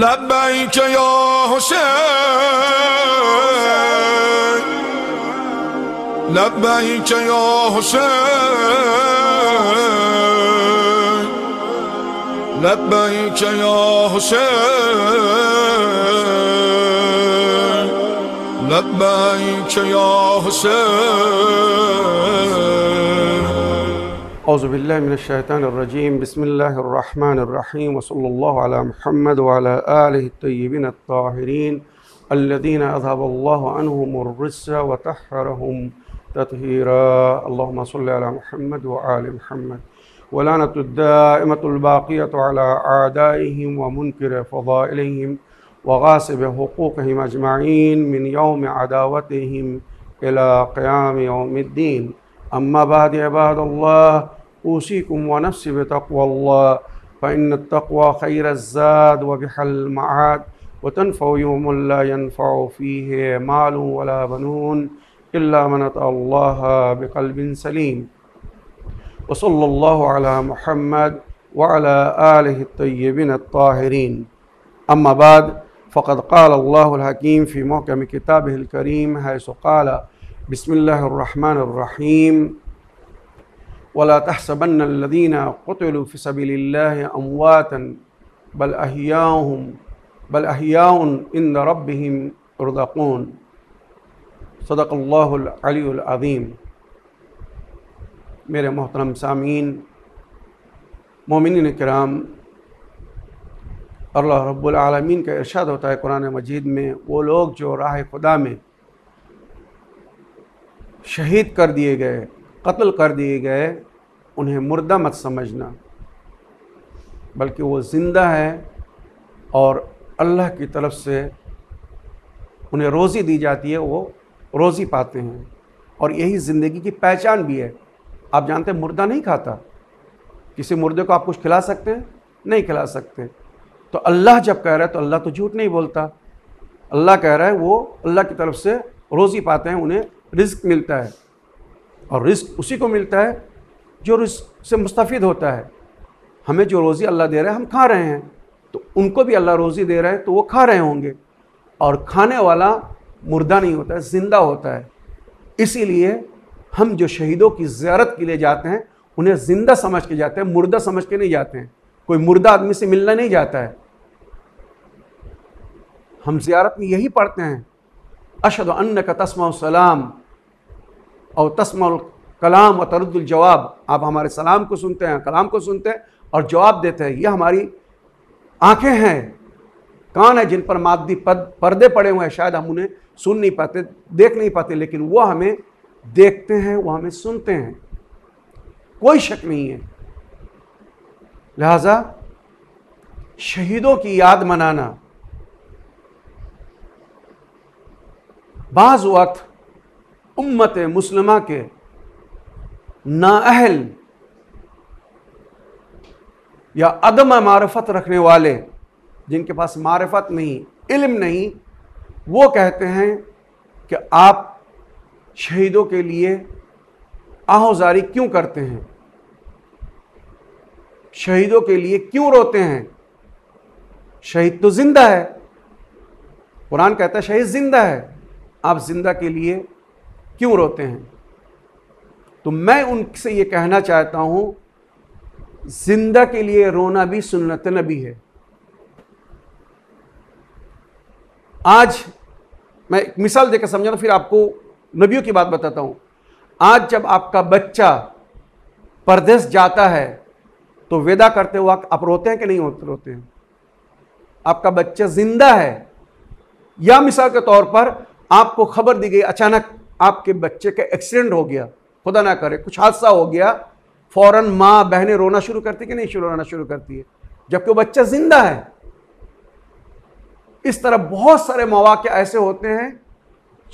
لبیک یا حسین لبیک یا حسین لبیک یا حسین لبیک یا حسین أعوذ بالله من الشيطان الرجيم بسم الله الرحمن الرحيم وصلى الله على محمد وعلى آله الطيبين الطاهرين الذين أذهب الله عنهم الرس وتحرهم تطهيرا اللهم صل على محمد وآل محمد ولعنة الدائمة الباقية على أعدائهم ومنكر فضائلهم وغاصب حقوقهم أجمعين من يوم عداوتهم إلى قيام يوم الدين أما بعد عباد الله أوصيكم ونفسي بتقوى الله فإن التقوى خير الزاد وبحل المعاد وتنفع يوم لا ينفع فيه مال ولا بنون إلا من أتى الله بقلب سليم وصلى الله على محمد وعلى آله الطيبين الطاهرين أما بعد فقد قال الله الحكيم في محكم كتابه الكريم حيث قال بسم الله الرحمن الرحيم वला तहसबनदीना क़तलफ़िसबिल्ल अमवातन बल अहियाम बल अहियाउन इन रबम रदाकून सदक़ल्लाज़ीम मेरे मोहतरम सामीन मोमिन कराम अल्लाह रब्बुलमीन का इरशाद होता है कुरान मजीद में वो लोग जो राह खुदा में शहीद कर दिए गए कत्ल कर दिए गए उन्हें मुर्दा मत समझना बल्कि वो ज़िंदा है और अल्लाह की तरफ से उन्हें रोज़ी दी जाती है वो रोज़ी पाते हैं और यही ज़िंदगी की पहचान भी है आप जानते हैं मुर्दा नहीं खाता किसी मुर्दे को आप कुछ खिला सकते हैं नहीं खिला सकते तो अल्लाह जब कह रहा है तो अल्लाह तो झूठ नहीं बोलता अल्लाह कह रहा है वो अल्लाह की तरफ से रोज़ी पाते हैं उन्हें रिस्क मिलता है और रिस्क उसी को मिलता है जो से मुस्तफ़ होता है हमें जो रोज़ी अल्लाह दे रहे हैं हम खा रहे हैं तो उनको भी अल्लाह रोज़ी दे रहे हैं तो वो खा रहे होंगे और खाने वाला मुर्दा नहीं होता है ज़िंदा होता है इसीलिए हम जो शहीदों की ज्यारत के लिए जाते हैं उन्हें ज़िंदा समझ के जाते हैं मुर्दा समझ के नहीं जाते हैं कोई मुर्दा आदमी से मिलना नहीं जाता है हम जियारत में यही पढ़ते हैं अशद अन्न का तस्मा सलाम और तस्मा कलाम तरदुल तरदुलजवाब आप हमारे सलाम को सुनते हैं कलाम को सुनते हैं और जवाब देते हैं ये हमारी आँखें हैं कान है जिन पर मादी पद पर्दे पड़े हुए हैं शायद हम उन्हें सुन नहीं पाते देख नहीं पाते लेकिन वो हमें देखते हैं वो हमें सुनते हैं कोई शक नहीं है लिहाजा शहीदों की याद मनाना बाज़ वक्त उम्मत मुसलमा के नाअहल या अदम मारफत रखने वाले जिनके पास मारफत नहीं इल्म नहीं वो कहते हैं कि आप शहीदों के लिए आहोजारी क्यों करते हैं शहीदों के लिए क्यों रोते हैं शहीद तो जिंदा है कुरान कहता है शहीद जिंदा है आप जिंदा के लिए क्यों रोते हैं तो मैं उनसे ये कहना चाहता हूँ जिंदा के लिए रोना भी सुन्नत नबी है आज मैं एक मिसाल देकर समझा फिर आपको नबियों की बात बताता हूँ आज जब आपका बच्चा परदेश जाता है तो वेदा करते वक्त आप रोते हैं कि नहीं होते रोते हैं आपका बच्चा जिंदा है या मिसाल के तौर पर आपको खबर दी गई अचानक आपके बच्चे का एक्सीडेंट हो गया खुदा ना करे कुछ हादसा हो गया फ़ौर माँ बहनें रोना शुरू करती कि नहीं रोना शुरू करती है जबकि वो बच्चा ज़िंदा है इस तरह बहुत सारे मौाक़े ऐसे होते हैं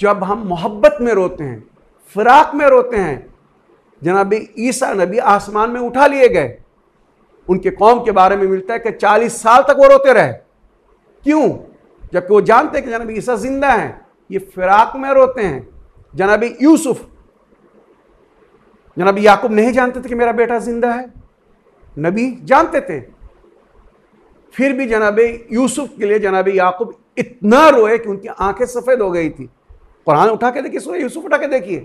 जब हम मोहब्बत में रोते हैं फिराक में रोते हैं जनाब ईसा नबी आसमान में उठा लिए गए उनके कौम के बारे में मिलता है कि चालीस साल तक वो रोते रहे क्यों जबकि वो जानते हैं कि जनाब ईसा जिंदा हैं ये फिराक में रोते हैं जनाब यूसुफ़ जनाब याकूब नहीं जानते थे कि मेरा बेटा जिंदा है नबी जानते थे फिर भी जनाब यूसुफ के लिए जनाब याकूब इतना रोए कि उनकी आंखें सफ़ेद हो गई थी कुरान उठा के देखिए सुबह यूसुफ उठा के देखिए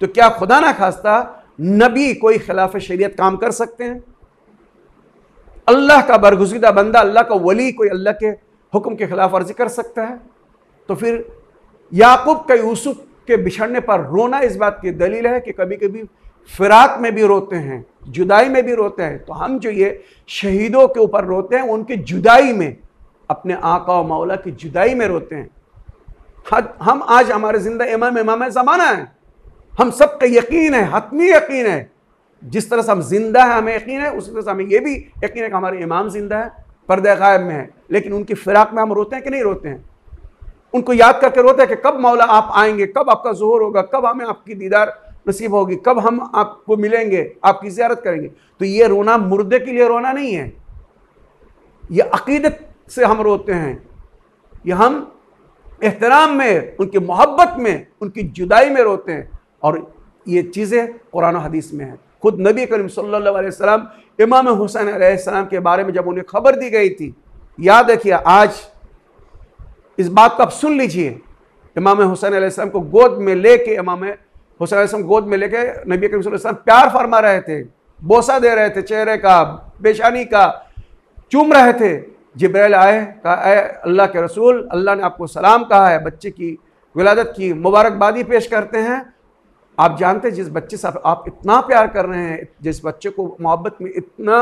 तो क्या खुदा ना खास्ता नबी कोई खिलाफ शरीयत काम कर सकते हैं अल्लाह का बरगुजीदा बंदा अल्लाह का वली कोई अल्लाह के हुक्म के खिलाफ वर्जी कर सकता है तो फिर याकूब का यूसुफ के बिछड़ने पर रोना इस बात की दलील है कि कभी कभी फिराक में भी रोते हैं जुदाई में भी रोते हैं तो हम जो ये शहीदों के ऊपर रोते हैं उनकी जुदाई में अपने आका और मौला की जुदाई में रोते हैं हम आज हमारे जिंदा इमाम इमाम ज़माना है हम सब का यकीन है हतमी यकीन है जिस तरह से हम जिंदा हैं हमें यकीन है उसी तरह से हमें यह भी यकीन है कि हमारे इमाम जिंदा है पर्दे गायब में है लेकिन उनकी फिराक में हम रोते हैं कि नहीं रोते हैं उनको याद करके रोते हैं कि कब मौला आप आएंगे कब आपका जोर होगा कब हमें आपकी दीदार नसीब होगी कब हम आपको मिलेंगे आपकी ज्यारत करेंगे तो ये रोना मुर्दे के लिए रोना नहीं है ये अकीदत से हम रोते हैं ये हम एहतराम में उनकी मोहब्बत में उनकी जुदाई में रोते हैं और ये चीज़ें कुरान हदीस में हैं खुद नबी करीम सल्लल्लाहु अलैहि वसल्लम इमाम हुसैन अलैहिस्सलाम के बारे में जब उन्हें खबर दी गई थी याद रखिए आज इस बात को आप सुन लीजिए इमाम हुसैन अलैहिस्सलाम को गोद में लेके इमाम हुसैन गोद में लेके नबी करीम प्यार फरमा रहे थे बोसा दे रहे थे चेहरे का बेशानी का चूम रहे थे जब्रैल आए कहा ए अल्लाह के रसूल अल्लाह ने आपको सलाम कहा है बच्चे की विलादत की मुबारकबादी पेश करते हैं आप जानते हैं जिस बच्चे से आप इतना प्यार कर रहे हैं जिस बच्चे को मोहब्बत में इतना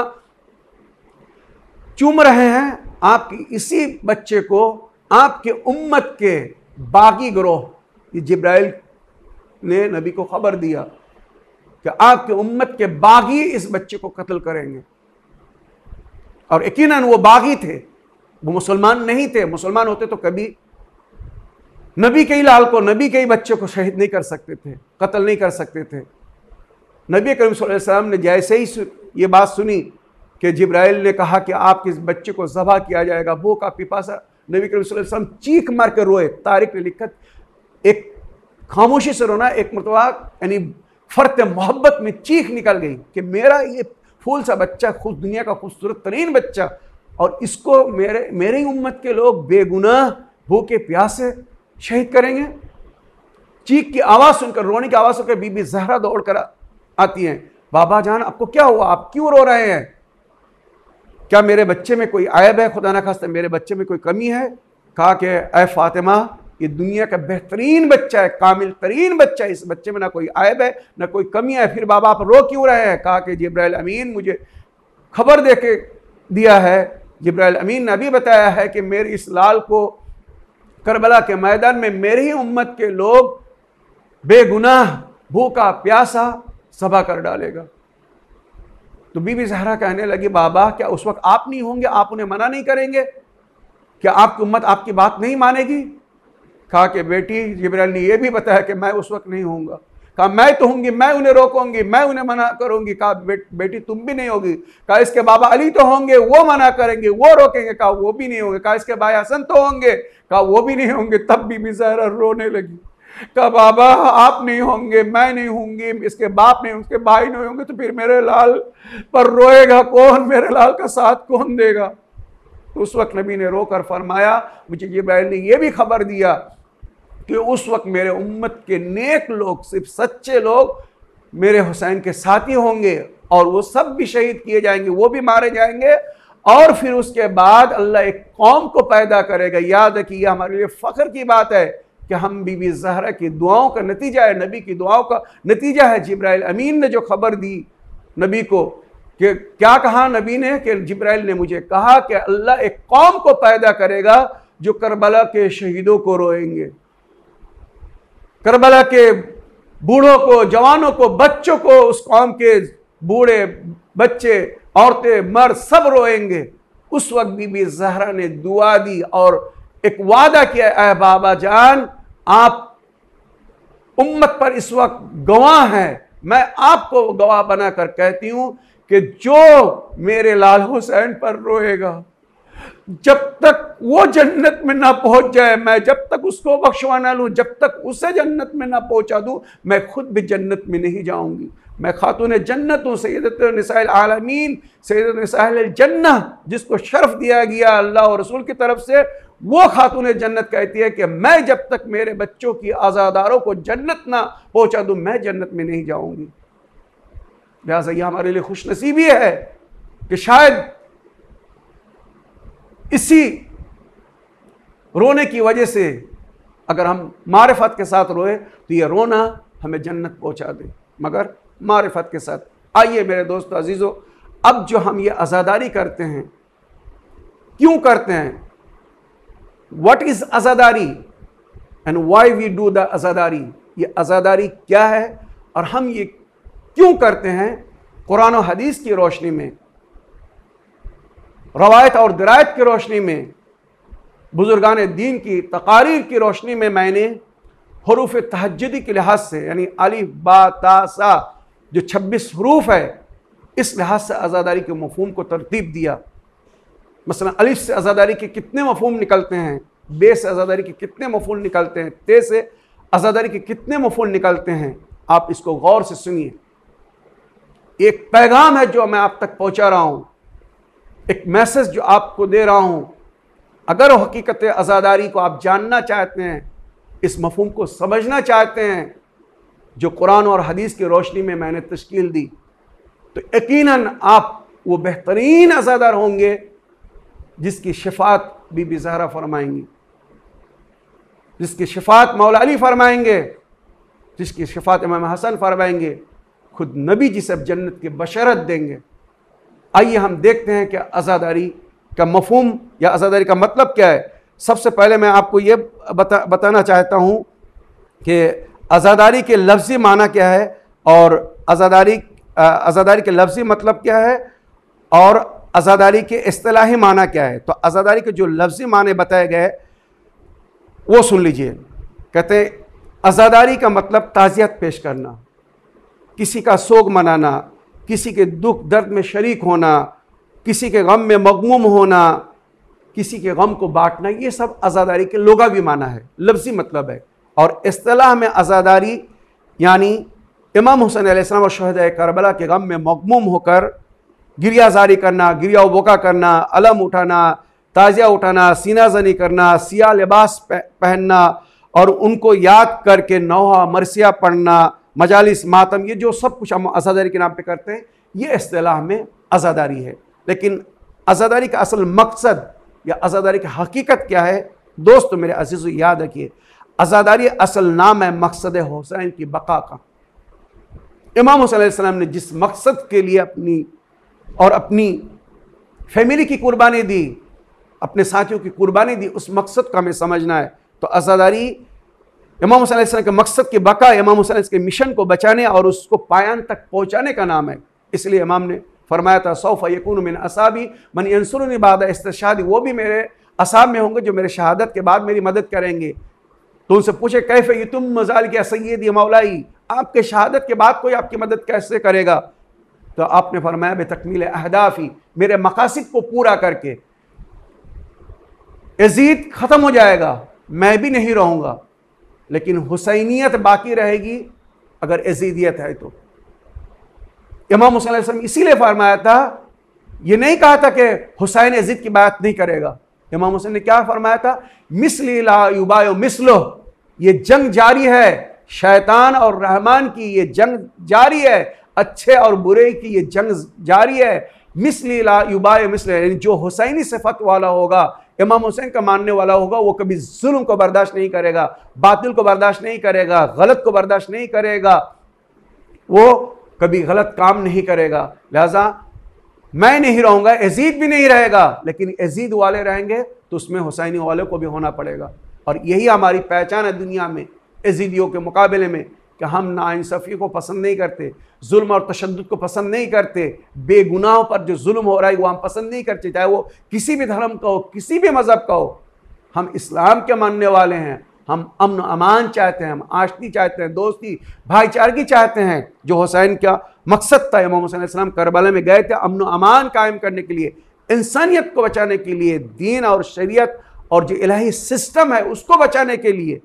चूम रहे हैं आपकी इसी बच्चे को आपके उम्मत के बागी ग्रोह ये जिब्राइल ने नबी को खबर दिया कि आपके उम्मत के बागी इस बच्चे को कत्ल करेंगे और यकीन वो बागी थे वो मुसलमान नहीं थे मुसलमान होते तो कभी नबी के ही लाल को नबी के ही बच्चे को शहीद नहीं कर सकते थे कत्ल नहीं कर सकते थे नबी करीम ने जैसे ही ये बात सुनी कि जिब्राइल ने कहा कि आपके इस बच्चे को जबा किया जाएगा वो का पिपासा नबी करीम वसल्लम चीख मार कर रोए तारिक ने लिखा एक खामोशी से रोना एक मरतबा यानी फ़र्त मोहब्बत में चीख निकल गई कि मेरा ये फूल सा बच्चा खुद दुनिया का खूबसूरत तरीन बच्चा और इसको मेरे मेरे ही उम्मत के लोग बेगुनाह भूखे प्यासे शहीद करेंगे चीख की आवाज़ सुनकर रोने की आवाज़ सुनकर बीबी जहरा दौड़ कर आती हैं बाबा जान आपको क्या हुआ आप क्यों रो रहे हैं क्या मेरे बच्चे में कोई आयब है खुदा ना खास्ता मेरे बच्चे में कोई कमी है कहा कि अ फातिमा ये दुनिया का बेहतरीन बच्चा है कामिल तरीन बच्चा है इस बच्चे में ना कोई आयब है ना कोई कमी है फिर बाबा आप रो क्यों रहे हैं कहा कि जब्राइल अमीन मुझे खबर दे के दिया है जब्राइल अमीन ने अभी बताया है कि मेरे इस लाल को करबला के मैदान में मेरी ही उम्मत के लोग बेगुनाह भूखा प्यासा सभा कर डालेगा तो बीबी जहरा कहने लगी बाबा क्या उस वक्त आप नहीं होंगे आप उन्हें मना नहीं करेंगे क्या आपकी उम्मत आपकी बात नहीं मानेगी कहा कि बेटी जबराइल ने यह भी बताया कि मैं उस वक्त नहीं होऊंगा कहा मैं तो होंगी मैं उन्हें रोकूंगी मैं उन्हें मना करूंगी कहा बे, बेटी तुम भी नहीं होगी कहा इसके बाबा अली तो होंगे वो मना करेंगे वो रोकेंगे कहा वो भी नहीं होंगे कहा इसके भाई हसन तो होंगे कहा वो भी नहीं होंगे तब भी मिजारा रोने लगी कहा बाबा आप नहीं होंगे मैं नहीं होंगी इसके बाप नहीं होंगे भाई नहीं होंगे तो फिर मेरे लाल पर रोएगा कौन मेरे लाल का साथ कौन देगा तो उस वक्त नबी ने रोकर फरमाया मुझे जिब्राइल ने यह भी खबर दिया कि उस वक्त मेरे उम्मत के नेक लोग सिर्फ सच्चे लोग मेरे हुसैन के साथी होंगे और वो सब भी शहीद किए जाएंगे वो भी मारे जाएंगे और फिर उसके बाद अल्लाह एक कौम को पैदा करेगा याद रखिए यह हमारे लिए फ़ख्र की बात है कि हम बीबी जहरा की दुआओं का नतीजा है नबी की दुआओं का नतीजा है ज़ब्राइल अमीन ने जो खबर दी नबी को कि क्या कहा नबी ने कि जब्राइल ने मुझे कहा कि अल्लाह एक कौम को पैदा करेगा जो करबला के शहीदों को रोएंगे करबला के बूढ़ों को जवानों को बच्चों को उस कौम के बूढ़े बच्चे औरतें मर्द सब रोएंगे उस वक्त बीबी जहरा ने दुआ दी और एक वादा किया अह बाबा जान आप उम्मत पर इस वक्त गवाह हैं मैं आपको गवाह बनाकर कहती हूं कि जो मेरे लाल हुसैन पर रोएगा जब तक वो जन्नत में ना पहुंच जाए मैं जब तक उसको बख्शवा ना लूँ जब तक उसे जन्नत में ना पहुंचा दूँ मैं खुद भी जन्नत में नहीं जाऊँगी मैं खातून जन्नत हूँ सैदत नसाइल आलमीन सैदत नसाइल जिसको शर्फ दिया गया अल्लाह और रसूल की तरफ से वो खातून जन्नत कहती है कि मैं जब तक मेरे बच्चों की आज़ादारों को जन्नत ना पहुँचा दूँ मैं जन्नत में नहीं जाऊँगी लिहाजा यह हमारे लिए खुशनसीबी है कि शायद इसी रोने की वजह से अगर हम मारफत के साथ रोए तो ये रोना हमें जन्नत पहुंचा दे मगर मारफत के साथ आइए मेरे दोस्त अजीज़ों अब जो हम ये आज़ादारी करते हैं क्यों करते हैं what is azadari and why we do the azadari ये आज़ादारी क्या है और हम ये क्यों करते हैं कुरान हदीस की रोशनी में रवायत और दरायत की रोशनी में बुज़ुर्गान दीन की तकारीर की रोशनी में मैंने हरूफ तहजदी के लिहाज से यानी अली बातासा जो छब्बीस हरूफ है इस लिहाज से आज़ादारी के मफहम को तरतीब दिया मसला अलिफ से आज़ादारी के कितने मफहम निकलते हैं बे से आज़ादारी के कितने मफूल निकलते हैं ते से आज़ादारी के कितने मफूल निकलते हैं आप इसको गौर से सुनिए एक पैगाम है जो मैं आप तक पहुँचा रहा हूँ एक मैसेज जो आपको दे रहा हूँ अगर हकीकत आज़ादारी को आप जानना चाहते हैं इस मफहम को समझना चाहते हैं जो कुरान और हदीस की रोशनी में मैंने तश्कील दी तो यकीन आप वो बेहतरीन आज़ादार होंगे जिसकी शफात बीबी जहरा फरमाएंगी जिसकी शफात मौला अली फरमाएंगे जिसकी शिफात इमाम हसन फरमाएंगे खुद नबी जिसे जन्नत की बशरत देंगे आइए हम देखते हैं कि आज़ादारी का मफहम या आज़ादारी का मतलब क्या है सबसे पहले मैं आपको ये बता बताना चाहता हूँ कि आज़ादारी के लफ्ज़ी माना क्या है और आज़ादारी आज़ादारी के लफ्ज़ी मतलब क्या है और आज़ादारी के असलाही माना क्या है तो आज़ादारी के जो लफ्ज़ी माने बताए गए वो सुन लीजिए कहते हैं आज़ादारी का मतलब ताज़ियत पेश करना किसी का सोग मनाना किसी के दुख दर्द में शरीक होना किसी के गम में मगमूम होना किसी के गम को बांटना ये सब आज़ादारी के लोगा भी माना है लफ्ज़ी मतलब है और असलाह में आज़ादारी यानी इमाम हुसैन आलाम और शहद करबला के गम में मगमूम होकर गिरिया जारी करना गिरिया वोका करना अलम उठाना ताज़िया उठाना सीना जनी करना सिया लिबास पहनना और उनको याद करके नौहा मरसिया पढ़ना मजालिस मातम ये जो सब कुछ हम आज़ादारी के नाम पे करते हैं ये असलाह में आज़ादारी है लेकिन आज़ादारी का असल मकसद या आज़ादारी की हकीकत क्या है दोस्तों मेरे अजीज़ याद रखिए आज़ादारी असल नाम है मकसद हुसैन की बका का इमाम हुसैन ने जिस मकसद के लिए अपनी और अपनी फैमिली की कुर्बानी दी अपने साथियों की कुर्बानी दी उस मकसद को हमें समझना है तो आज़ादारी इमाम हुसैन के मकसद के बका इमाम हुसैन के मिशन को बचाने और उसको पायन तक पहुँचाने का नाम है इसलिए इमाम ने फरमाया था सौफा यकून मिन असाबी मन अंसुरनी बाद वो भी मेरे असाब में होंगे जो मेरे शहादत के बाद मेरी मदद करेंगे तो उनसे पूछे कैफ तुम मजाल के सैद मौलाई आपके शहादत के बाद कोई आपकी मदद कैसे करेगा तो आपने फरमाया बे तकमील अहदाफ़ी मेरे मकासद को पूरा करके यजीद ख़त्म हो जाएगा मैं भी नहीं रहूंगा लेकिन हुसैनियत बाकी रहेगी अगर एजीदियत है तो इमाम हुसैन इसीलिए फरमाया था ये नहीं कहा था कि हुसैन एजीद की बात नहीं करेगा इमाम हुसैन ने क्या फरमाया था मिसली लाबायो मिसलो ये जंग जारी है शैतान और रहमान की ये जंग जारी है अच्छे और बुरे की ये जंग जारी है मिसली लाबायो मिसल जो हुसैनी सिफत वाला होगा इमाम हुसैन का मानने वाला होगा वो कभी जुल्म को बर्दाश्त नहीं करेगा बातिल को बर्दाश्त नहीं करेगा गलत को बर्दाश्त नहीं करेगा वो कभी गलत काम नहीं करेगा लिहाजा मैं नहीं रहूंगा एजीद भी नहीं रहेगा लेकिन एजीद वाले रहेंगे तो उसमें हुसैनी वाले को भी होना पड़ेगा और यही हमारी पहचान है दुनिया में एजीदियों के मुकाबले में कि हम नाइंसाफ़ी को पसंद नहीं करते जुल्म और तशद को पसंद नहीं करते बेगुनाहों पर जो जुल्म हो रहा है वो हम पसंद नहीं करते चाहे वो किसी भी धर्म का हो किसी भी मज़हब का हो हम इस्लाम के मानने वाले हैं हम अमन अमान चाहते हैं हम आशती चाहते हैं दोस्ती भाईचारगी चाहते हैं जो हुसैन का मकसद था इमाम हुसैन इस्लाम करबला में गए थे अमन अमान कायम करने के लिए इंसानियत को बचाने के लिए दीन और शरीयत और जो इलाही सिस्टम है उसको बचाने के लिए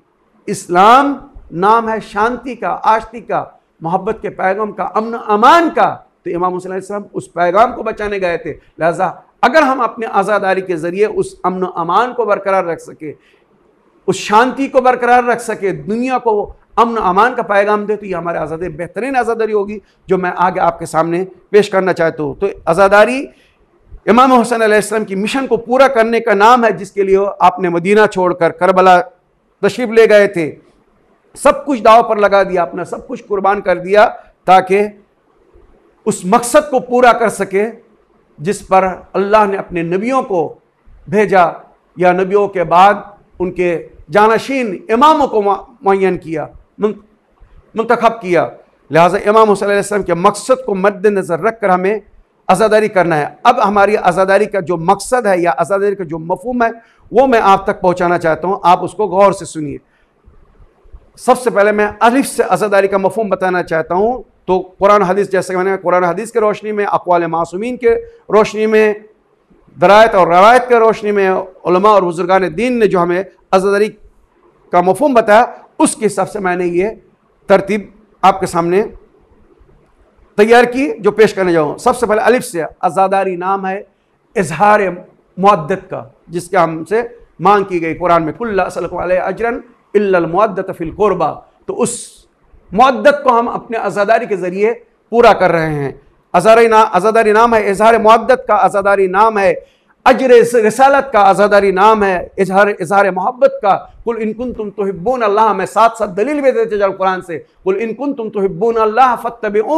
इस्लाम नाम है शांति का आशती का मोहब्बत के पैगाम का अमन अमान का तो इमाम हुसैन उस पैगाम को बचाने गए थे लिहाजा अगर हम अपने आज़ादारी के ज़रिए उस अमन अमान को बरकरार रख सके उस शांति को बरकरार रख सके दुनिया को अमन अमान का पैगाम दे तो ये हमारे आज़ादी बेहतरीन आज़ादारी होगी जो मैं आगे आपके सामने पेश करना चाहता हूँ तो आज़ादारी इमाम हुसैन की मिशन को पूरा करने का नाम है जिसके लिए आपने मदीना छोड़कर करबला तशरीफ़ ले गए थे सब कुछ दाव पर लगा दिया अपना सब कुछ कुर्बान कर दिया ताकि उस मकसद को पूरा कर सके जिस पर अल्लाह ने अपने नबियों को भेजा या नबियों के बाद उनके जानशीन इमामों को मुन किया मंतखब किया लिहाजा इमाम हुसैन के मकसद को मद्दनज़र रख कर हमें आज़ादारी करना है अब हमारी आज़ादारी का जो मकसद है या आज़ादारी का जो मफहम है वो मैं आप तक पहुँचाना चाहता हूँ आप उसको गौर से सुनिए सबसे पहले मैं अलिफ से अजादारी का मफहम बताना चाहता हूँ तो कुरान हदीस जैसे मैंने कुरान हदीस की रोशनी में अकवाल मासूमिन के रोशनी में दरायत और रवायत के रोशनी में उलमा और बुजुर्गान दीन ने जो हमें अजादारी का मफहम बताया उसके हिसाब से मैंने ये तरतीब आपके सामने तैयार की जो पेश करने जाऊँ सबसे पहले अलिफ से आज़ादारी नाम है इजहार मदत का जिसके हमसे मांग की गई कुरान में कुल्ला असल अजरन इल्लमदत फ़िलकोरबा तो उस मदत को हम अपने आज़ादारी के ज़रिए पूरा कर रहे हैं आज़ादारी ना आज़ादारी नाम है इजहार मदत का आज़ादारी नाम है अजर रसालत का आज़ादारी नाम है इजहार इजहार मोहब्बत का कुल इनकुन तुम तो हिब्बून अल्लाह में साथ साथ दलील भी देते जाओ कुरान से कुल इनकुन तुम हिब्बून अल्लाह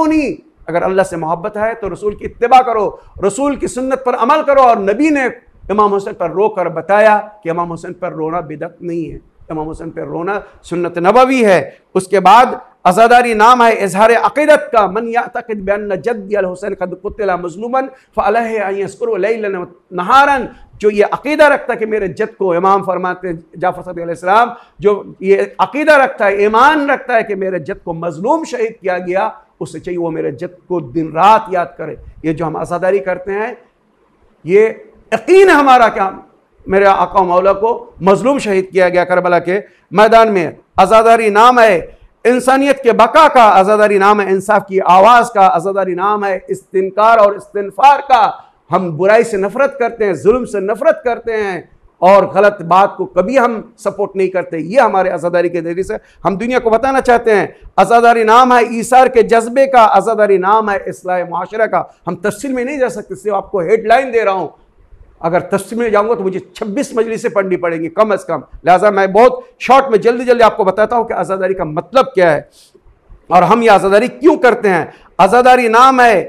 ओनी अगर अल्लाह से मोहब्बत है तो रसूल की इतबा करो रसूल की सुन्नत पर अमल करो और नबी ने इमाम हुसैन पर रो कर बताया कि इमाम हुसैन पर रोना बिदत नहीं है इमाम हुसैन पर रोना सुन्नत नबवी है उसके बाद अजादारी नाम है इजहार अकीदत का मन यातकद जद्द हुसैन कदला मजलूमन फ़लस्कुर नहारन जो ये अकीदा रखता है कि मेरे जद को इमाम फरमाते हैं जाफर सदीसम जो ये अकीदा रखता है ईमान रखता है कि मेरे जद को मजलूम शहीद किया गया उससे चाहिए वो मेरे जद को दिन रात याद करे ये जो हम आज़ादारी करते हैं ये यकीन हमारा क्या मेरे आका मौला को मजलूम शहीद किया गया करबला के मैदान में आज़ादारी नाम है इंसानियत के बका का आज़ादारी नाम है इंसाफ की आवाज़ का आज़ादारी नाम है इस्तनकार और इस्तनफार का हम बुराई से नफरत करते हैं जुल्म से नफरत करते हैं और गलत बात को कभी हम सपोर्ट नहीं करते ये हमारे आज़ादारी के जरिए से हम दुनिया को बताना चाहते हैं आज़ादारी नाम है ईसार के जज्बे का आज़ादारी नाम है इसलाह माशरे का हम तफसील में नहीं जा सकते सिर्फ आपको हेडलाइन दे रहा हूँ अगर तस्वीर में जाऊंगा तो मुझे 26 से पढ़नी पड़ेंगी कम अज़ कम लिहाजा मैं बहुत शॉर्ट में जल्दी जल्दी आपको बताता हूँ कि आज़ादारी का मतलब क्या है और हम ये आज़ादारी क्यों करते हैं आज़ादारी नाम है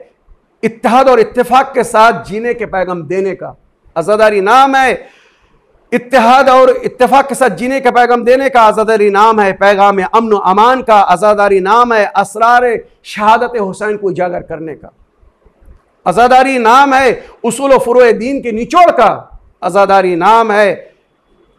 इतिहाद और इतफाक के साथ जीने के पैगाम देने का आज़ादारी नाम है इतिहाद और इतफाक के साथ जीने का पैगाम देने का आज़ादारी नाम है पैगाम अमन अमान का आज़ादारी नाम है असरार शहादत हुसैन को उजागर करने का आज़ादारी नाम है उसूल फ़्रो दीन के निचोड़ का आज़ादारी नाम है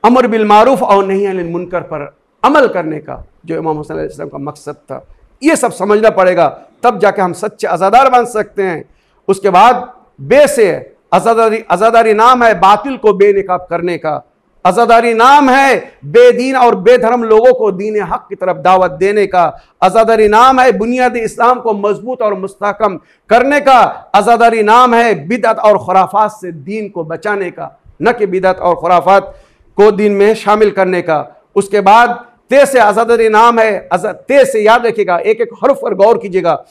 अमर बिलमारूफ और नहीं मुनकर पर अमल करने का जो इमाम हुसैन का मकसद था ये सब समझना पड़ेगा तब जाके हम सच्चे आज़ादार बन सकते हैं उसके बाद बे से आज़ादारी आज़ादारी नाम है बातिल को बेनकाब करने का आजादारी नाम है बेदीन और बेधर्म लोगों को दीन हक की तरफ दावत देने का आजादारी नाम है बुनियादी इस्लाम को मजबूत और मुस्तकम करने का आजादारी नाम है बिदत और खुराफात से दीन को बचाने का न कि बिदत और खुराफात को दीन में शामिल करने का उसके बाद ते से आज़ादारी नाम है ते से याद रखिएगा एक एक हरफ पर गौर कीजिएगा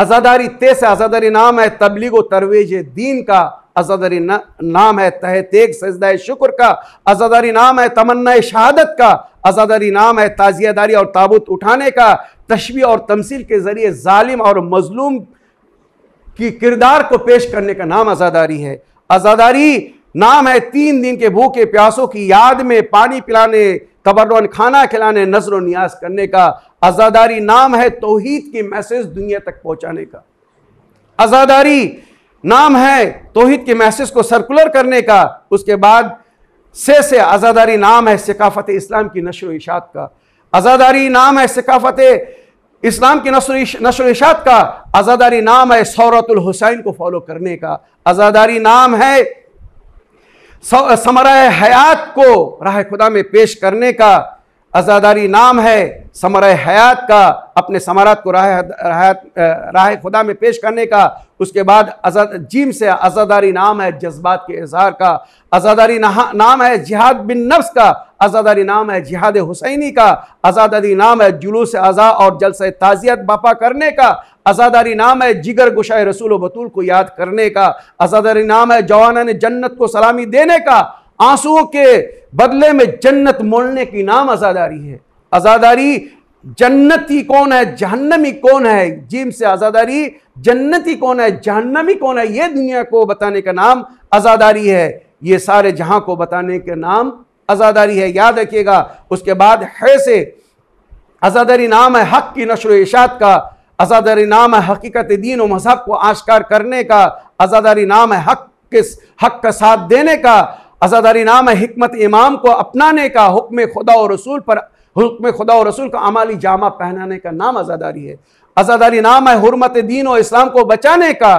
आज़ादारी ते से आज़ादारी नाम है तबलीग व तरवेज दीन का अजादरी ना, नाम है तह तेग सजदा शुक्र का अजादरी नाम है तमन्ना शहादत का अजादरी नाम है ताज़ियादारी और ताबूत उठाने का तशवी और तमसील के ज़रिए ालिम और मजलूम की किरदार को पेश करने का नाम आज़ादारी है आज़ादारी नाम है तीन दिन के भूखे प्यासों की याद में पानी पिलाने तबर्रन खाना खिलाने नजर न्याज करने का आज़ादारी नाम है तोहहीद की मैसेज दुनिया तक पहुँचाने का आज़ादारी नाम है तोहिद के मैसेज को सर्कुलर करने का उसके बाद से से आज़ादारी नाम है सकाफ़त इस्लाम की नशर इशात का आज़ादारी नाम है सकाफ़त इस्लाम की नशर इशात का आज़ादारी नाम है सौरतुल हुसैन को फॉलो करने का आज़ादारी नाम है समरा हयात को राह खुदा में पेश करने का आज़ादारी नाम है समर हयात का अपने समारात को राह हयात राह खुदा में पेश करने का उसके बाद आज़ाद जीम से आज़ादारी नाम है जज्बात के इजहार का आज़ादारी नाम है जिहाद बिन नफ्स का आज़ादारी नाम है जिहाद हुसैनी का आज़ादारी नाम है जुलूस अज़ा और जलसे ताज़ियत बापा करने का आज़ादारी नाम है जिगर गुशा रसूल बतूल को याद करने का आज़ादारी नाम है जवान जन्नत को सलामी देने का आंसुओं के बदले में जन्नत मोड़ने की नाम आज़ादारी है आज़ादारी जन्नती कौन है जहन्नमी कौन है जीम से आज़ादारी जन्नती कौन है जहन्नमी कौन है यह दुनिया को बताने का नाम आज़ादारी है ये सारे जहां को बताने का नाम आज़ादारी है याद रखिएगा उसके बाद है से आज़ादारी नाम है हक की नशर इशात का आज़ादारी नाम है हकीकत दीन व मजहब को आश्कार करने का आज़ादारी नाम है हक किस हक का साथ देने का आजादारी नाम है हमत इमाम को अपनाने का हुक्म खुदा और रसूल पर हुक्म खुदा और रसूल का अमाली जामा पहनाने का नाम आज़ादारी है आज़ादारी नाम है हरमत दीन और इस्लाम को बचाने का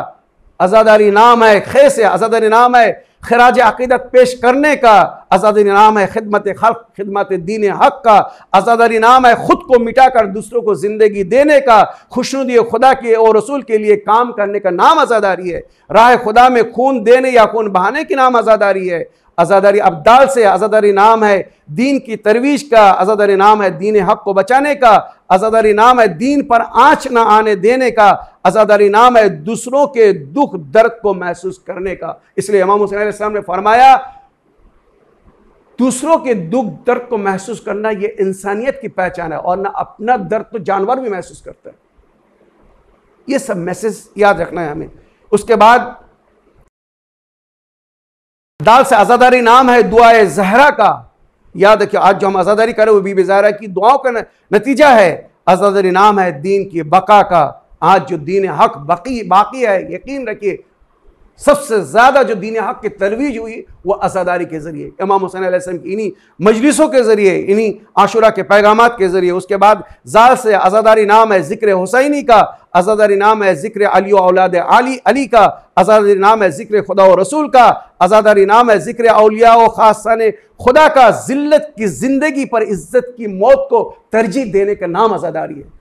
आज़ादारी नाम है खेस आज़ादारी नाम है खराज अकीदत पेश करने का आज़ादारी नाम है खिदमत खल्क खिदमत दीन हक का आज़ादारी नाम है ख़ुद को मिटा कर दूसरों को ज़िंदगी देने का खुशनुदी खुदा के और रसूल के लिए काम करने का नाम आज़ादारी है राह खुदा में खून देने या खून बहाने की नाम आज़ादारी है आज़ादारी अब्दाल से आज़ादारी नाम है दीन की तरवीज का आज़ादारी नाम है दीन हक को बचाने का आज़ादारी नाम है दीन पर आँच ना आने देने का आज़ादारी नाम है दूसरों के दुख दर्द को महसूस करने का इसलिए इमाम हुसैन ने फरमाया दूसरों के दुख दर्द को महसूस करना ये इंसानियत की पहचान है और ना अपना दर्द तो जानवर भी महसूस करता है ये सब मैसेज याद रखना है हमें उसके बाद दाल से आज़ादारी नाम है दुआ जहरा का याद रखिए आज जो हम आज़ादारी करें वो बीबी जहरा की दुआओं का नतीजा है आज़ादारी नाम है दीन की बका का आज जो दीन हक बकी बाकी है यकीन रखिए सबसे ज़्यादा जो दीन हक की तरवीज हुई वह आज़ादारी के ज़रिए इमाम हुसैन आसम की इन्हीं मजलिसों के ज़रिए इन्हीं आशुरा के पैगाम के ज़रिए उसके बाद ज़ाल से आज़ादारी नाम है ज़िक्र हुसैनी का आज़ादारी नाम है ज़िक्र अली औलाद अली अली का आज़ादारी नाम है ज़िक्र खुदा रसूल का आज़ादार इनाम है जिक्र अलिया व ख़ासा ने खुदा का जिल्लत की ज़िंदगी पर इज्जत की मौत को तरजीह देने का नाम आज़ादारी है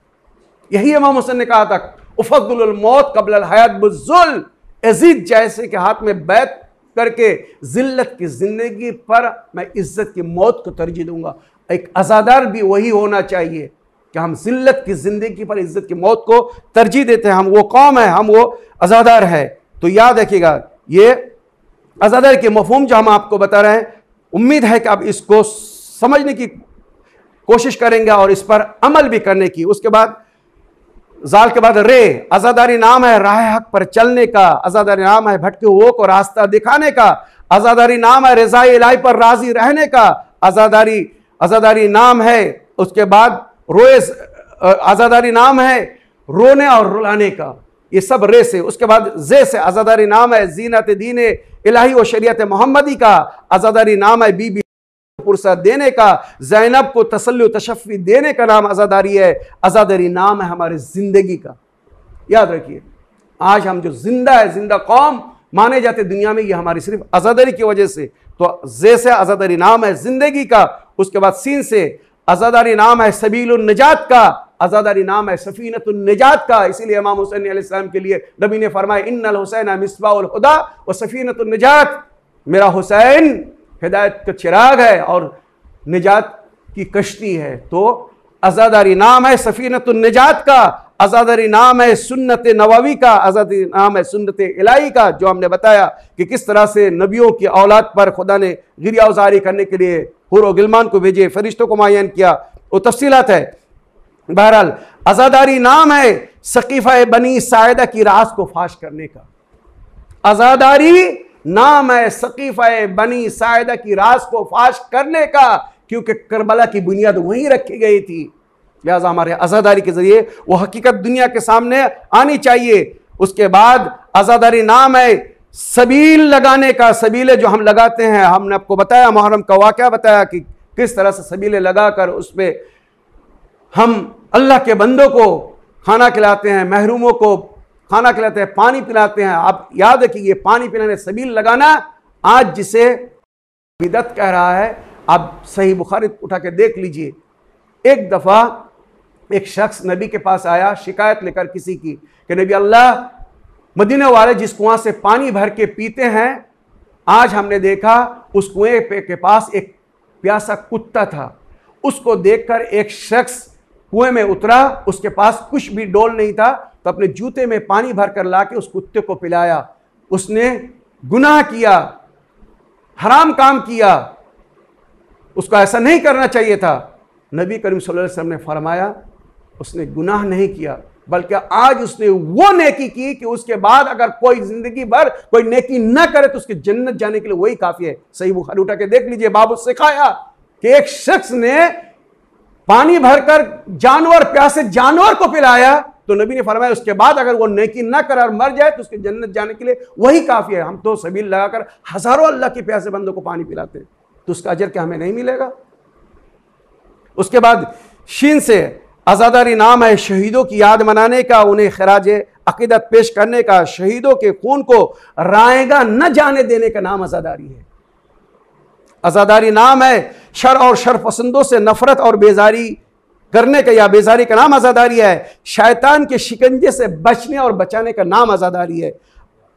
यही इमाम हुसैन ने कहा था उफ़दुलमौत कबल हयात बुजुल एजीद जैसे के हाथ में बैत करके ज़िल्लत की ज़िंदगी पर मैं इज्जत की मौत को तरजीह दूंगा एक आज़ादार भी वही होना चाहिए कि हम ज़िल्लत की ज़िंदगी पर इज्जत की मौत को तरजीह देते हैं हम वो कौम है हम वो आज़ादार है तो याद रखिएगा ये अजदर के मफहम जो हम आपको बता रहे हैं उम्मीद है कि आप इसको समझने की कोशिश करेंगे और इस पर अमल भी करने की उसके बाद जाल के बाद रे आज़ादारी नाम है राह हक पर चलने का आज़ादारी नाम है भटके हुओं को रास्ता दिखाने का आज़ादारी नाम है रजाई लाई पर राज़ी रहने का आज़ादारी आज़ादारी नाम है उसके बाद रोए आज़ादारी नाम है रोने और रुलाने का ये सब रे से उसके बाद जे से आज़ादारी नाम है जीनत दीने इलाही व शरीयत मोहम्मदी का आज़ादारी नाम है बीबी पुरसा देने का जैनब को तसल तशफ़ी देने का नाम आज़ादारी है आज़ादारी नाम है हमारे ज़िंदगी का याद रखिए आज हम जो जिंदा है जिंदा कौम माने जाते दुनिया में ये हमारी सिर्फ आज़ादारी की वजह से तो जैसे आज़ादारी नाम है ज़िंदगी का उसके बाद सीन से आज़ादारी नाम है सबील नजात का आजादारी नाम है सफ़ीनत निजात का इसीलिए इमाम हुसैन आसमाम के लिए नबी ने फरमाया इन हुसैन मिसबाउलहुदा व सफ़ीनत निजात मेरा हुसैन हिदायत का चिराग है और निजात की कश्ती है तो आज़ादारी नाम है सफ़ीनत निजात का आज़ादारी नाम है सुन्नत नवावी का आज़ादी नाम है सुन्नत इलाही का जो हमने बताया कि किस तरह से नबियों की औलाद पर खुदा ने उजारी करने के लिए हुर गिलमान को भेजे फरिश्तों को मुन किया वो तफसीलात है बहरहाल आज़ादारी नाम है सकीफ़ा बनी सायदा की रास को फाश करने का आज़ादारी नाम है सकीफ़ा बनी सायदा की रास को फाश करने का क्योंकि करबला की बुनियाद वहीं रखी गई थी लिहाजा हमारे आज़ादारी के ज़रिए वो हकीकत दुनिया के सामने आनी चाहिए उसके बाद आज़ादारी नाम है सबील लगाने का सबीले जो हम लगाते हैं हमने आपको बताया मुहर्रम का वाक्य बताया कि किस तरह से सबीले लगाकर उस पर हम अल्लाह के बंदों को खाना खिलाते हैं महरूमों को खाना खिलाते हैं पानी पिलाते हैं आप याद रखिए पानी पिलाने सबील लगाना आज जिसे बिदत कह रहा है आप सही बुखारी उठा के देख लीजिए एक दफ़ा एक शख्स नबी के पास आया शिकायत लेकर किसी की कि नबी अल्लाह मदीने वाले जिस कुआं से पानी भर के पीते हैं आज हमने देखा उस कुएं के पास एक प्यासा कुत्ता था उसको देखकर एक शख्स कुएं में उतरा उसके पास कुछ भी डोल नहीं था तो अपने जूते में पानी भर कर ला के उस कुत्ते को पिलाया उसने गुनाह किया हराम काम किया उसको ऐसा नहीं करना चाहिए था नबी करीम सल्लल्लाहु अलैहि वसल्लम ने फरमाया उसने गुनाह नहीं किया बल्कि आज उसने वो नेकी की कि उसके बाद अगर कोई जिंदगी भर कोई नेकी ना करे तो उसके जन्नत जाने के लिए वही काफ़ी है सही बुखार उठा के देख लीजिए बाबू सिखाया कि एक शख्स ने पानी भरकर जानवर प्यासे जानवर को पिलाया तो नबी ने फरमाया उसके बाद अगर वो नेकी ना करे और मर जाए तो उसके जन्नत जाने के लिए वही काफ़ी है हम तो सबील लगाकर हज़ारों अल्लाह के प्यासे बंदों को पानी पिलाते हैं तो उसका अजर क्या हमें नहीं मिलेगा उसके बाद शीन से आजादारी नाम है शहीदों की याद मनाने का उन्हें खराज अकीदत पेश करने का शहीदों के खून को रायगा न जाने देने का नाम आज़ादारी है आज़ादारी नाम है शर और शर पसंदों से नफरत और बेजारी करने का या बेजारी का नाम आज़ादारी है शैतान के शिकंजे से बचने और बचाने का नाम आज़ादारी है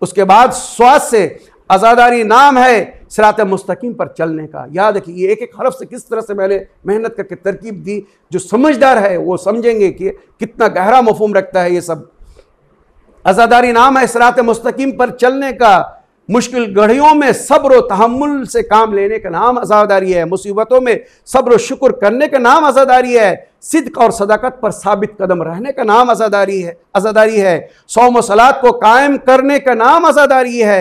उसके बाद स्वास्थ्य से आज़ादारी नाम है सरात मुस्तकीम पर चलने का याद रखिए एक एक हरफ से किस तरह से मैंने मेहनत करके तरकीब दी जो समझदार है वो समझेंगे कि कितना गहरा मफहम रखता है ये सब आज़ादारी नाम है सरात मुस्तकीम पर चलने का मुश्किल घड़ियों में सब्र तहमुल से काम लेने का नाम आज़ादारी है मुसीबतों में सब्र शुक्र करने का नाम आज़ादारी है सिद्क और सदाकत पर साबित कदम रहने का नाम आज़ादारी है आज़ादारी है सोम सलाद को कायम करने का नाम आज़ादारी है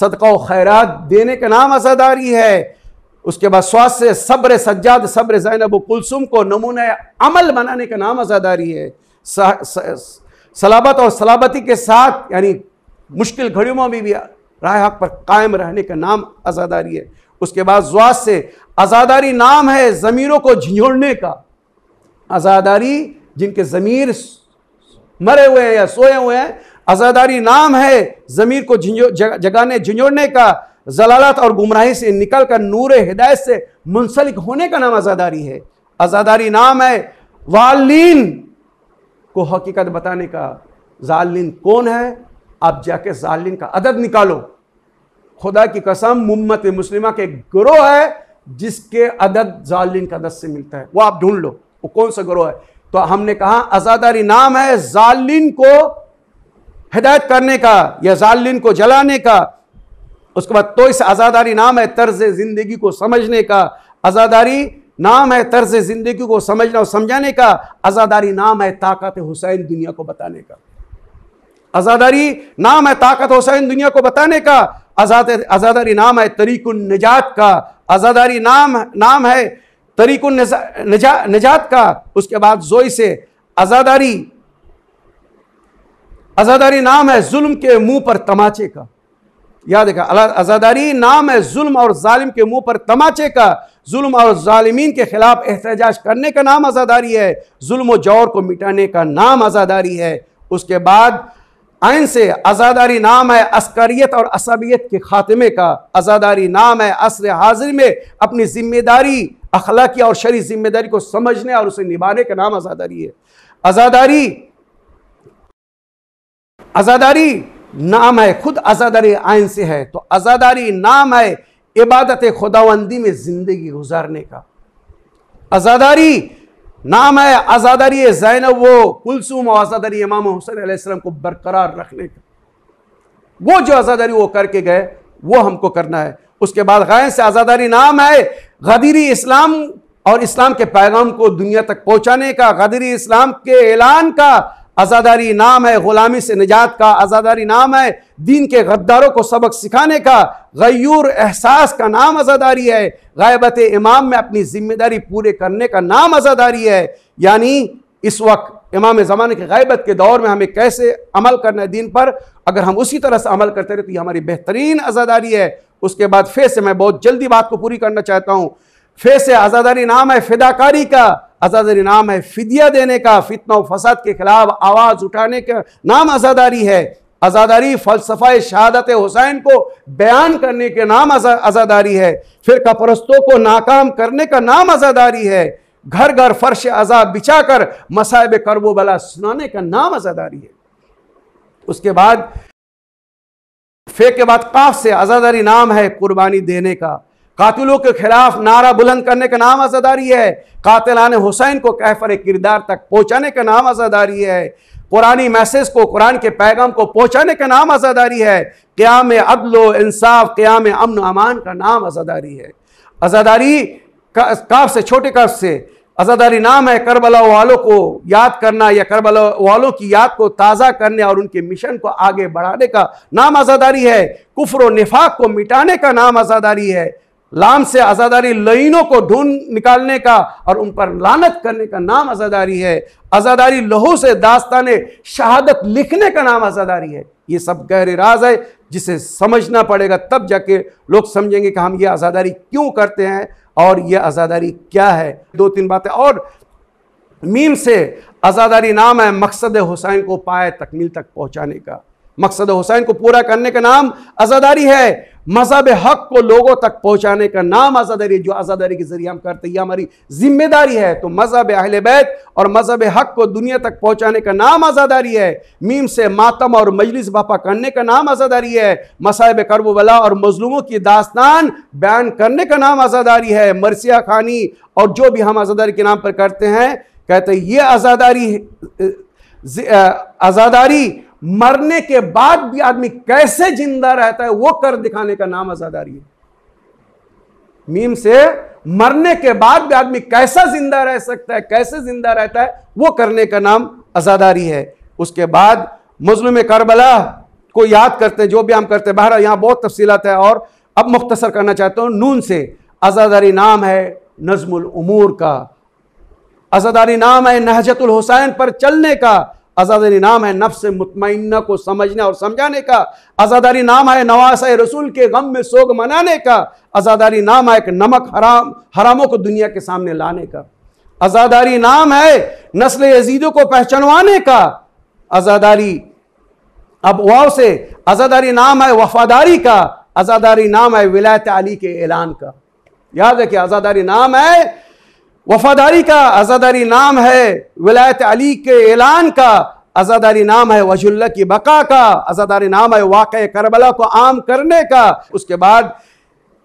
सदका खैरात देने का नाम आज़ादारी है उसके बाद स्वास्थ्य सब्र सज्जाद सब्र जैनब कुलसुम को नमूना अमल बनाने का नाम आज़ादारी है सलाबत और सलाबती के साथ यानी मुश्किल घड़ियों में भी, भी राय हक पर कायम रहने का नाम आज़ादारी है उसके बाद जुआ से आज़ादारी नाम है ज़मीरों को झिझोड़ने का आज़ादारी जिनके ज़मीर मरे हुए हैं या सोए हुए हैं आज़ादारी नाम है ज़मीर को झिझो जगाने झिझोड़ने का जलालत और गुमराही से निकल कर नूर हिदायत से मुंसलिक होने का नाम आज़ादारी है आज़ादारी नाम है वालीन को हकीकत बताने का जालिन कौन है आप जाके जालिन का अदद निकालो खुदा की कसम मुम्मत मुस्लिमा के एक ग्रोह है जिसके अदद जालिन का अदद से मिलता है वो आप ढूंढ लो वो कौन सा ग्रोह है तो हमने कहा आज़ादारी नाम है जालिन को हिदायत करने का या जालिन को जलाने का उसके बाद तो इस आज़ादारी नाम है तर्ज ज़िंदगी को समझने का आज़ादारी नाम है तर्ज ज़िंदगी को समझना और समझाने का आज़ादारी नाम है ताकत हुसैन दुनिया को बताने का आज़ादारी नाम है ताकत हुसैन दुनिया को बताने का आज़ाद आज़ादारी नाम है तरीक निजात का आज़ादारी नाम नाम है तरीक निजा, निजात का उसके बाद जोई से आज़ादारी आज़ादारी नाम है जुल्म के मुंह पर तमाचे का याद रखा आज़ादारी नाम है जुल्म और जालिम के मुंह पर तमाचे का जुल्म और जालिमीन के खिलाफ एहतजाज करने का नाम आज़ादारी है जुल्म और जौर को मिटाने का नाम आज़ादारी है उसके बाद आयन से आज़ादारी नाम है अस्करियत और असबियत के खात्मे का आज़ादारी नाम है असर हाजिर में अपनी जिम्मेदारी अखलाकी और शरी जिम्मेदारी को समझने और उसे निभाने का नाम आज़ादारी है आज़ादारी आज़ादारी नाम है खुद आज़ादारी आयन से है तो आज़ादारी नाम है इबादत खुदावंदी में ज़िंदगी गुजारने का आज़ादारी नाम है आज़ादारी जैनब वो कुलसुम और आज़ादारी इमाम हुसैन को बरकरार रखने का वो जो आज़ादारी वो करके गए वो हमको करना है उसके बाद गैन से आज़ादारी नाम है गदीरी इस्लाम और इस्लाम के पैगाम को दुनिया तक पहुंचाने का गदीरी इस्लाम के ऐलान का आज़ादारी नाम है ग़ुलामी से निजात का आज़ादारी नाम है दीन के गद्दारों को सबक सिखाने का गयूर एहसास का नाम आज़ादारी है गायबत इमाम में अपनी ज़िम्मेदारी पूरे करने का नाम आज़ादारी है यानी इस वक्त इमाम ज़माने के गैबत के दौर में हमें कैसे अमल करना है दीन पर अगर हम उसी तरह से अमल करते रहे तो ये हमारी बेहतरीन आज़ादारी है उसके बाद फे से मैं बहुत जल्दी बात को पूरी करना चाहता हूँ फे से आज़ादारी नाम है फिदाकारी का आज़ादारी नाम है फिदिया देने का फितना फसाद के खिलाफ आवाज़ उठाने का नाम आज़ादारी है आज़ादारी फ़लसफ़ा शहादत हुसैन को बयान करने के नाम आज़ादारी है फिर कपरस्तों को नाकाम करने का नाम आज़ादारी है घर घर फर्श आजाद बिछा कर मसायब करबो बला सुनाने का नाम आज़ादारी है उसके बाद फे के बाद काफ से आज़ादारी नाम है कुर्बानी देने का कातिलों के खिलाफ नारा बुलंद करने का नाम आज़ादारी है कातिलान हुसैन को कैफर किरदार तक पहुँचाने का नाम आज़ादारी है कुरानी मैसेज को कुरान के पैगाम को पहुँचाने का नाम आज़ादारी है क़्याम अदलो इंसाफ क़्याम अमन अमान का नाम आज़ादारी है आज़ादारी काफ से छोटे काफ से आज़ादारी नाम है करबला वालों को याद करना या करबला वालों की याद को ताज़ा करने और उनके मिशन को आगे बढ़ाने का नाम आज़ादारी है कुफर व निफाक को मिटाने का नाम आज़ादारी है लाम से आज़ादारी लइनों को ढूंढ निकालने का और उन पर लानत करने का नाम आज़ादारी है आज़ादारी लहू से दास्तान शहादत लिखने का नाम आज़ादारी है ये सब गहरे राज है जिसे समझना पड़ेगा तब जाके लोग समझेंगे कि हम ये आज़ादारी क्यों करते हैं और ये आज़ादारी क्या है दो तीन बातें और मीम से आज़ादारी नाम है मकसद हुसैन को पाए तकमील तक पहुँचाने का मकसद हुसैन को पूरा करने का नाम आज़ादारी है मजहब हक को लोगों तक पहुँचाने का नाम आज़ादारी जो आज़ादारी के ज़रिए हम करते हैं हमारी जिम्मेदारी है तो मजहब अहल बैत और मजहब हक को दुनिया तक पहुँचाने का नाम आज़ादारी है मीम से मातम और मजलिस बपा करने का नाम आज़ादारी है मसाहब करबला और मजलूमों की दास्तान बयान करने का नाम आज़ादारी है मरसिया खानी और जो भी हम आज़ादारी के नाम पर करते हैं कहते हैं ये आज़ादारी आज़ादारी मरने के बाद भी आदमी कैसे जिंदा रहता है वो कर दिखाने का नाम आजादारी है मीम से मरने के बाद भी आदमी कैसा जिंदा रह सकता है कैसे जिंदा रहता है वो करने का नाम आजादारी है उसके बाद मुजलुम करबला को याद करते हैं जो भी हम करते हैं बहरा यहां बहुत तफसीलत है और अब मुख्तसर करना चाहता हूं नून से आजादारी नाम है नजमुल उमूर का आजादारी नाम है नहजतुल हुसैन पर चलने का आज़ादारी नाम है नफ्स मुतमना को समझने और समझाने का आज़ादारी नाम है नवास रसूल के गम में सोग मनाने का आज़ादारी नाम है एक नमक हराम हरामों को दुनिया के सामने लाने का आज़ादारी नाम है नस्ल यजीदों को पहचानवाने का आज़ादारी अब वाव से आज़ादारी नाम है वफादारी का आज़ादारी नाम है विलायत अली के ऐलान का याद रखिए आज़ादारी नाम है वफादारी का आज़ादारी नाम है विलायत अली के ऐलान का आज़ादारी नाम है वजुल्ला की बका का आज़ादारी नाम है वाक़ करबला को आम करने का उसके बाद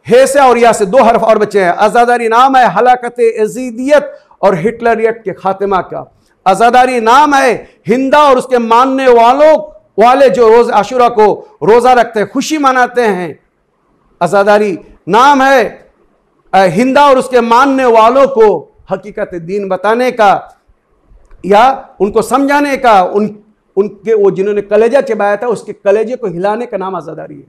हेसे और या से दो हरफ और बचे हैं आज़ादारी नाम है हलाकत एजीदियत और हिटलरियत के खात्मा का आज़ादारी नाम है हिंदा और उसके मानने वालों वाले जो रोज़ आशुरा को रोज़ा रखते हैं खुशी मनाते हैं आज़ादारी नाम है हिंदा और उसके मानने वालों को हकीकत दीन बताने का या उनको समझाने का उन उनके वो जिन्होंने कलेजा चबाया था उसके कलेजे को हिलाने का नाम आज़ादारी है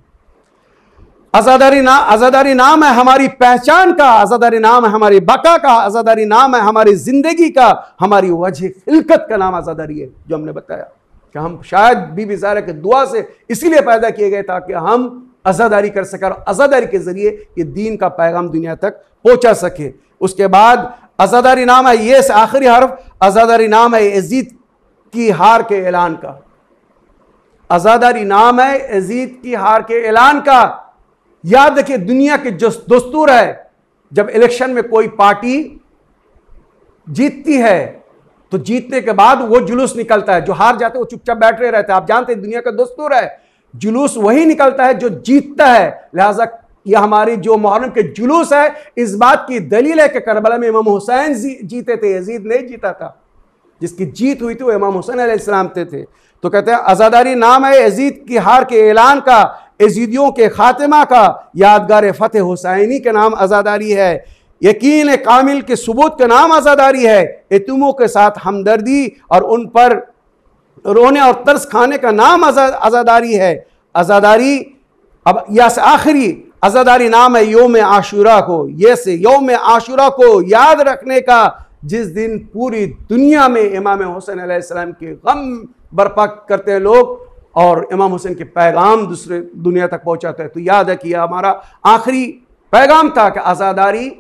आज़ादारी ना आज़ादारी नाम है हमारी पहचान का आज़ादारी नाम है हमारी बका का आज़ादारी नाम है हमारी ज़िंदगी का हमारी वजह हिलकत का नाम आज़ादारी है जो हमने बताया कि हम शायद बीबी सारा के दुआ से इसीलिए पैदा किए गए ताकि हम आज़ादारी कर सके और आज़ादारी के ज़रिए ये दीन का पैगाम दुनिया तक पहुंचा सके उसके बाद आज़ादारी नाम है ये आखिरी हर्फ आज़ादारी नाम है एजीद की हार के ऐलान का आज़ादारी नाम है एजीद की हार के ऐलान का याद रखिए दुनिया के जो दस्तूर है जब इलेक्शन में कोई पार्टी जीतती है तो जीतने के बाद वो जुलूस निकलता है जो हार जाते हैं वो चुपचाप बैठ रहे रहते हैं आप जानते हैं दुनिया का दस्तूर है जुलूस वही निकलता है जो जीतता है लिहाजा यह हमारी जो मुहर्रम के जुलूस है इस बात की दलील है कि करबला में इमाम हुसैन जीते थे यजीद नहीं जीता था जिसकी जीत हुई थी वो इमाम हुसैन आसलाम थे थे तो कहते हैं आज़ादारी नाम है यजीद की हार के ऐलान का यजीदियों के खात्मा का यादगार फ़तेह हुसैनी के नाम आज़ादारी है यकीन कामिल के सबूत के नाम आज़ादारी है यतूमों के साथ हमदर्दी और उन पर रोने और तर्स खाने का नाम आज़ादारी है आज़ादारी अब या से आखिरी आज़ादारी नाम है योम आशूरा को ये से योम आशूरा को याद रखने का जिस दिन पूरी दुनिया में इमाम हुसैन आसमाम के गम बर्पा करते हैं लोग और इमाम हुसैन के पैगाम दूसरे दुनिया तक पहुंचाते हैं तो याद है कि यह हमारा आखिरी पैगाम था कि आज़ादारी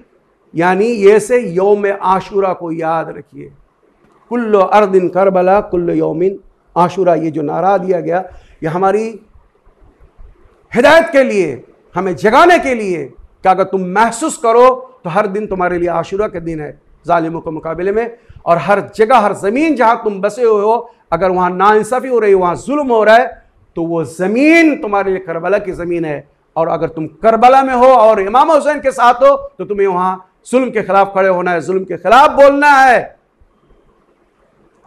यानी ये से योम आशूरा को याद रखिए कुल्लो अर्दिन करबला कुल्लो योमिन आशूरा ये जो नारा दिया गया ये हमारी हिदायत के लिए हमें जगाने के लिए कि अगर तुम महसूस करो तो हर दिन तुम्हारे लिए आशूरा के दिन है ालिमों के मुकाबले में और हर जगह हर ज़मीन जहाँ तुम बसे हुए हो अगर वहाँ नाानसाफ़ी हो रही हो वहाँ जुल्म हो रहा है तो वो ज़मीन तुम्हारे लिए करबला की ज़मीन है और अगर तुम करबला में हो और इमाम हुसैन के साथ हो तो तुम्हें वहाँ जुल्म के खिलाफ खड़े होना है जुल्म के खिलाफ बोलना है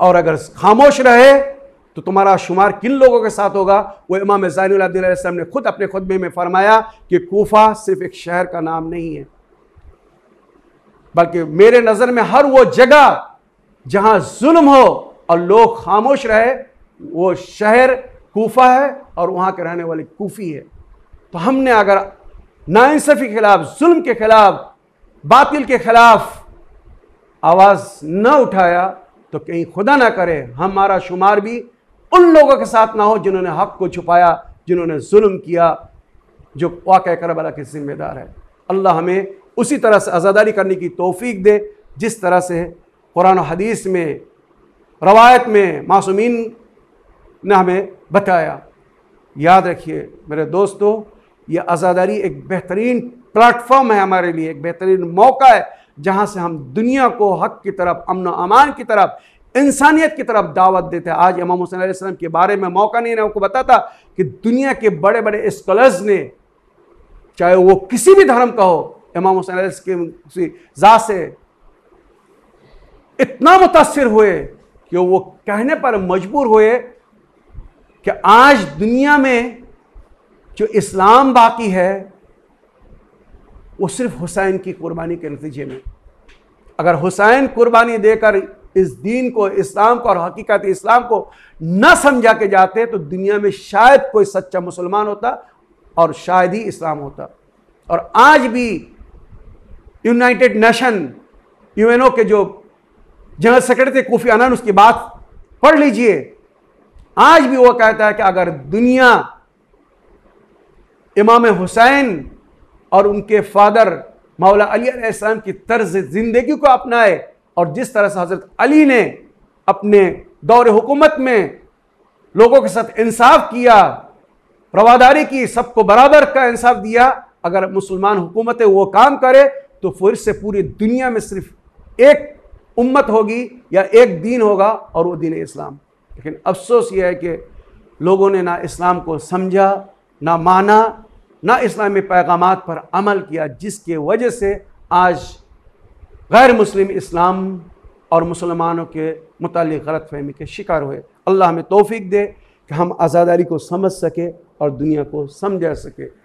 और अगर खामोश रहे तो तुम्हारा शुमार किन लोगों के साथ होगा वो इमाम ज़ैनदीन ने खुद अपने खुतबे में फरमाया कि कोफा सिर्फ एक शहर का नाम नहीं है बल्कि मेरे नज़र में हर वो जगह जहां जुल्म हो और लोग खामोश रहे वो शहर कोफा है और वहां के रहने वाले कोफी है तो हमने अगर नाइंसफ़ी के खिलाफ जुल्म के खिलाफ बातिल के खिलाफ आवाज़ न उठाया तो कहीं खुदा ना करे हमारा शुमार भी उन लोगों के साथ ना हो जिन्होंने हक को छुपाया जिन्होंने जुल्म किया जो वाक़ करबला के ज़िम्मेदार है अल्लाह हमें उसी तरह से आज़ादारी करने की तोफ़ी दे जिस तरह से कुरान हदीस में रवायत में मासूमिन ने हमें बताया याद रखिए मेरे दोस्तों ये आज़ादारी एक बेहतरीन प्लेटफॉर्म है हमारे लिए एक बेहतरीन मौका है जहाँ से हम दुनिया को हक की तरफ अमन अमान की तरफ इंसानियत की तरफ दावत देते हैं आज इमाम हुसैन आसम के बारे में मौका नहीं आपको बताता कि दुनिया के बड़े बड़े स्कॉलर्स ने चाहे वो किसी भी धर्म का हो इमाम हुसैन की जा से इतना मुतासर हुए कि वो कहने पर मजबूर हुए कि आज दुनिया में जो इस्लाम बाकी है वो सिर्फ हुसैन की कुर्बानी के नतीजे में अगर हुसैन कुर्बानी देकर इस दीन को इस्लाम को और हकीकत इस्लाम को न समझा के जाते तो दुनिया में शायद कोई सच्चा मुसलमान होता और शायद ही इस्लाम होता और आज भी यूनाइटेड नेशन यूएनओ के जो जनरल सेक्रेटरी कोफी अनान उसकी बात पढ़ लीजिए आज भी वो कहता है कि अगर दुनिया इमाम हुसैन और उनके फादर मौला अली की तर्ज ज़िंदगी को अपनाए और जिस तरह से हज़रत अली ने अपने दौर हुकूमत में लोगों के साथ इंसाफ किया रवादारी की सबको बराबर का इंसाफ दिया अगर मुसलमान हुकूमतें वो काम करे तो फिर से पूरी दुनिया में सिर्फ एक उम्मत होगी या एक दीन होगा और वो दीन इस्लाम लेकिन अफसोस ये है कि लोगों ने ना इस्लाम को समझा ना माना ना इस्लामी पैगाम पर अमल किया जिसके वजह से आज गैर मुस्लिम इस्लाम और मुसलमानों के मुतल गलत फहमी के शिकार हुए अल्लाह हमें तोफ़ी दे कि हम आज़ादारी को समझ सके और दुनिया को समझा सके